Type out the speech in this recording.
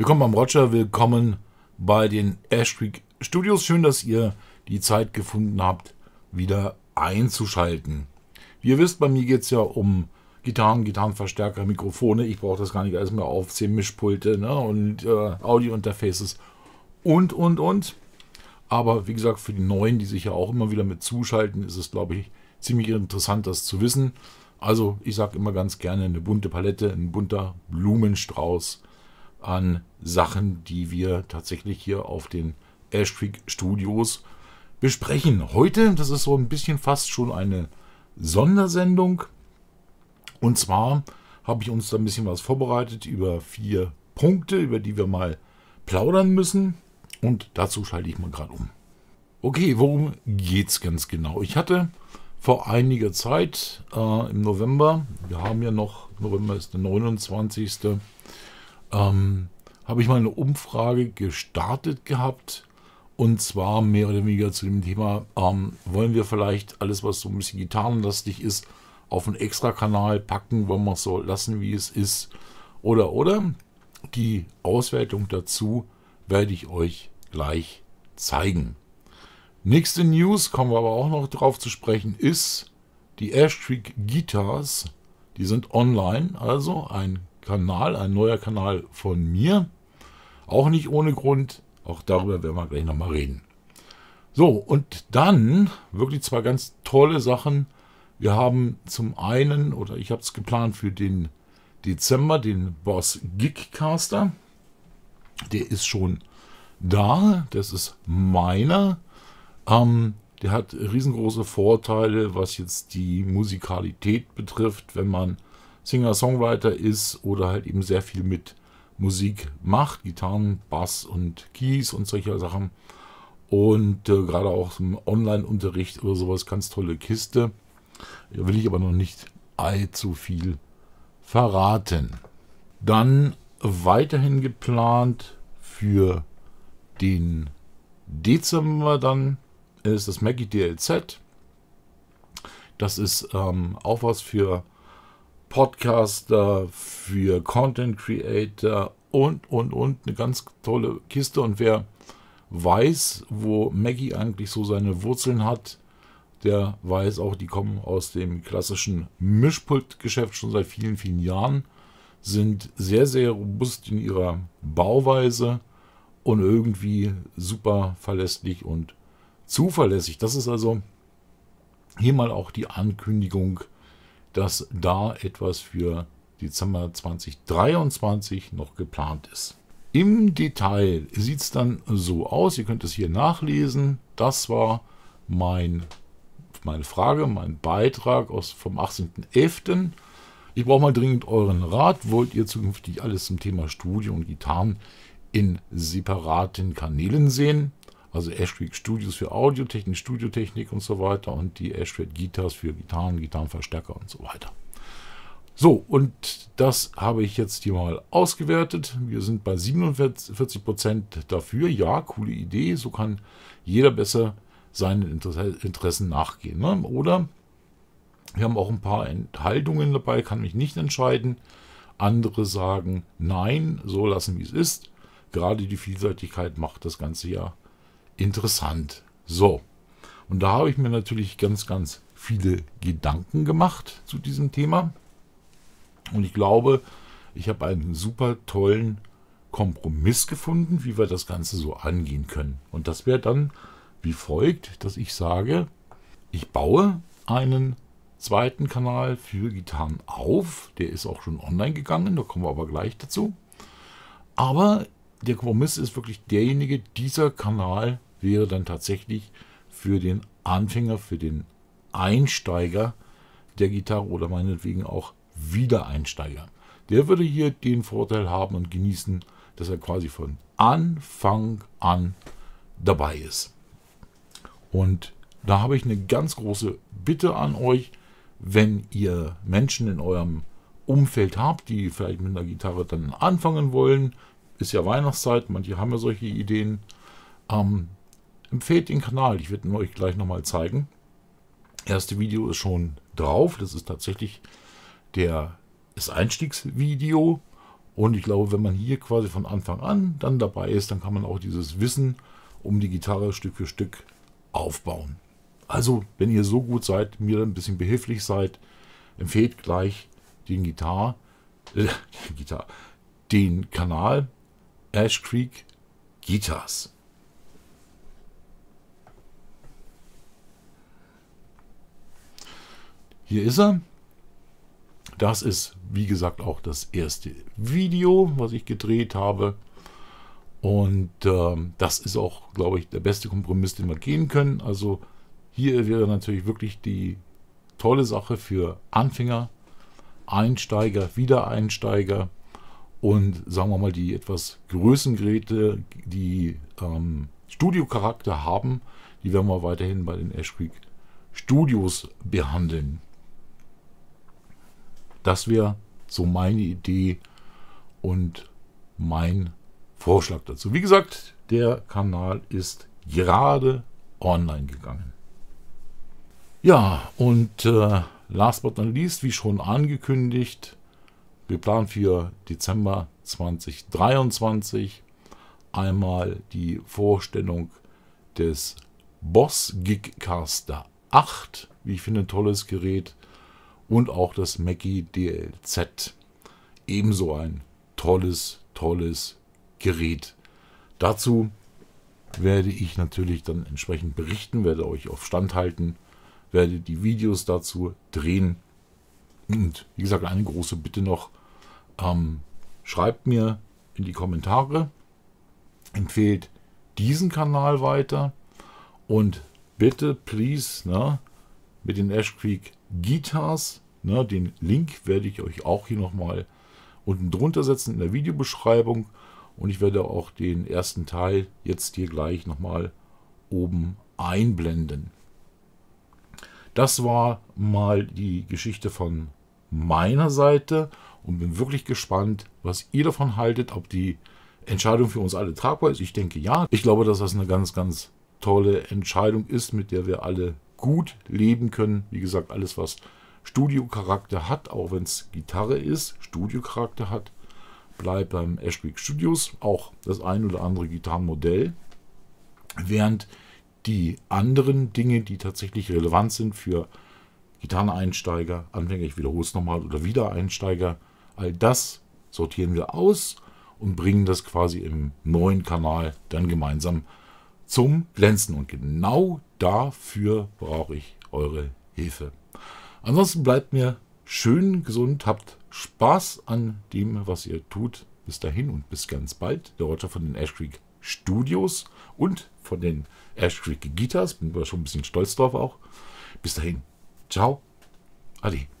Willkommen beim Roger, willkommen bei den Ashweek Studios. Schön, dass ihr die Zeit gefunden habt, wieder einzuschalten. Wie ihr wisst, bei mir geht es ja um Gitarren, Gitarrenverstärker, Mikrofone. Ich brauche das gar nicht alles mehr aufzählen, Mischpulte ne? und äh, Audio-Interfaces und, und, und. Aber wie gesagt, für die Neuen, die sich ja auch immer wieder mit zuschalten, ist es, glaube ich, ziemlich interessant, das zu wissen. Also ich sage immer ganz gerne eine bunte Palette, ein bunter Blumenstrauß an Sachen, die wir tatsächlich hier auf den Ash Studios besprechen. Heute, das ist so ein bisschen fast schon eine Sondersendung. Und zwar habe ich uns da ein bisschen was vorbereitet über vier Punkte, über die wir mal plaudern müssen. Und dazu schalte ich mal gerade um. Okay, worum geht es ganz genau? Ich hatte vor einiger Zeit äh, im November, wir haben ja noch, November ist der 29 ähm, habe ich mal eine Umfrage gestartet gehabt. Und zwar mehr oder weniger zu dem Thema, ähm, wollen wir vielleicht alles, was so ein bisschen gitarrenlastig ist, auf einen extra Kanal packen, wollen wir es so lassen, wie es ist. Oder, oder? Die Auswertung dazu werde ich euch gleich zeigen. Nächste News, kommen wir aber auch noch drauf zu sprechen, ist die Ashtrick Guitars. Die sind online, also ein Kanal, ein neuer Kanal von mir. Auch nicht ohne Grund. Auch darüber werden wir gleich nochmal reden. So, und dann wirklich zwei ganz tolle Sachen. Wir haben zum einen, oder ich habe es geplant für den Dezember, den Boss Gigcaster. Der ist schon da. Das ist meiner. Ähm, der hat riesengroße Vorteile, was jetzt die Musikalität betrifft, wenn man Singer-Songwriter ist oder halt eben sehr viel mit Musik macht, Gitarren, Bass und Keys und solcher Sachen. Und äh, gerade auch im Online-Unterricht oder sowas, ganz tolle Kiste. Da will ich aber noch nicht allzu viel verraten. Dann weiterhin geplant für den Dezember dann ist das Maggie DLZ. Das ist ähm, auch was für Podcaster, für Content Creator und, und, und. Eine ganz tolle Kiste. Und wer weiß, wo Maggie eigentlich so seine Wurzeln hat, der weiß auch, die kommen aus dem klassischen Mischpultgeschäft schon seit vielen, vielen Jahren, sind sehr, sehr robust in ihrer Bauweise und irgendwie super verlässlich und zuverlässig. Das ist also hier mal auch die Ankündigung dass da etwas für Dezember 2023 noch geplant ist. Im Detail sieht es dann so aus, ihr könnt es hier nachlesen. Das war mein, meine Frage, mein Beitrag aus, vom 18.11. Ich brauche mal dringend euren Rat. Wollt ihr zukünftig alles zum Thema Studio und Gitarren in separaten Kanälen sehen? Also Ashwick Studios für Audiotechnik, Studiotechnik und so weiter und die Ashwick Guitars für Gitarren, Gitarrenverstärker und so weiter. So, und das habe ich jetzt hier mal ausgewertet. Wir sind bei 47% Prozent dafür. Ja, coole Idee. So kann jeder besser seinen Interessen nachgehen. Ne? Oder wir haben auch ein paar Enthaltungen dabei, kann mich nicht entscheiden. Andere sagen, nein, so lassen wie es ist. Gerade die Vielseitigkeit macht das Ganze ja interessant. So, und da habe ich mir natürlich ganz, ganz viele Gedanken gemacht zu diesem Thema. Und ich glaube, ich habe einen super tollen Kompromiss gefunden, wie wir das Ganze so angehen können. Und das wäre dann wie folgt, dass ich sage, ich baue einen zweiten Kanal für Gitarren auf. Der ist auch schon online gegangen, da kommen wir aber gleich dazu. Aber der Kompromiss ist wirklich derjenige, dieser Kanal wäre dann tatsächlich für den Anfänger, für den Einsteiger der Gitarre oder meinetwegen auch Wiedereinsteiger. Der würde hier den Vorteil haben und genießen, dass er quasi von Anfang an dabei ist. Und da habe ich eine ganz große Bitte an euch, wenn ihr Menschen in eurem Umfeld habt, die vielleicht mit einer Gitarre dann anfangen wollen, ist ja Weihnachtszeit, manche haben ja solche Ideen, ähm, empfehlt den Kanal. Ich werde ihn euch gleich nochmal zeigen. Erste Video ist schon drauf. Das ist tatsächlich der, das Einstiegsvideo. Und ich glaube, wenn man hier quasi von Anfang an dann dabei ist, dann kann man auch dieses Wissen um die Gitarre Stück für Stück aufbauen. Also, wenn ihr so gut seid, mir ein bisschen behilflich seid, empfehlt gleich den Gitar, äh, Gitar den Kanal Ash Creek Guitars. Hier ist er. Das ist, wie gesagt, auch das erste Video, was ich gedreht habe. Und äh, das ist auch, glaube ich, der beste Kompromiss, den wir gehen können. Also hier wäre natürlich wirklich die tolle Sache für Anfänger, Einsteiger, Wiedereinsteiger und sagen wir mal die etwas Größengeräte, die ähm, Studiocharakter haben, die werden wir weiterhin bei den Ash Creek Studios behandeln. Das wäre so meine Idee und mein Vorschlag dazu. Wie gesagt, der Kanal ist gerade online gegangen. Ja, und äh, last but not least, wie schon angekündigt, wir planen für Dezember 2023 einmal die Vorstellung des Boss Gigcaster 8. Wie ich finde, ein tolles Gerät und auch das Mackie DLZ. Ebenso ein tolles, tolles Gerät. Dazu werde ich natürlich dann entsprechend berichten, werde euch auf Stand halten, werde die Videos dazu drehen. Und wie gesagt, eine große Bitte noch, ähm, schreibt mir in die Kommentare, empfehlt diesen Kanal weiter und bitte, please, ne, mit den Ash Creek Guitars. Ne, den Link werde ich euch auch hier nochmal unten drunter setzen in der Videobeschreibung. Und ich werde auch den ersten Teil jetzt hier gleich nochmal oben einblenden. Das war mal die Geschichte von meiner Seite und bin wirklich gespannt, was ihr davon haltet, ob die Entscheidung für uns alle tragbar ist. Ich denke ja. Ich glaube, dass das eine ganz, ganz tolle Entscheidung ist, mit der wir alle gut leben können. Wie gesagt, alles, was Studiocharakter hat, auch wenn es Gitarre ist, Studiocharakter hat, bleibt beim Ashwick Studios auch das ein oder andere Gitarrenmodell. Während die anderen Dinge, die tatsächlich relevant sind für Gitarreneinsteiger, Anfänger, ich wiederhole es nochmal, oder Wiedereinsteiger, all das sortieren wir aus und bringen das quasi im neuen Kanal dann gemeinsam zum Glänzen. Und genau dafür brauche ich eure Hilfe. Ansonsten bleibt mir schön gesund, habt Spaß an dem, was ihr tut. Bis dahin und bis ganz bald. Der Roger von den Ash Creek Studios und von den Ash Creek Guitars. Bin schon ein bisschen stolz drauf auch. Bis dahin. Ciao. Adi.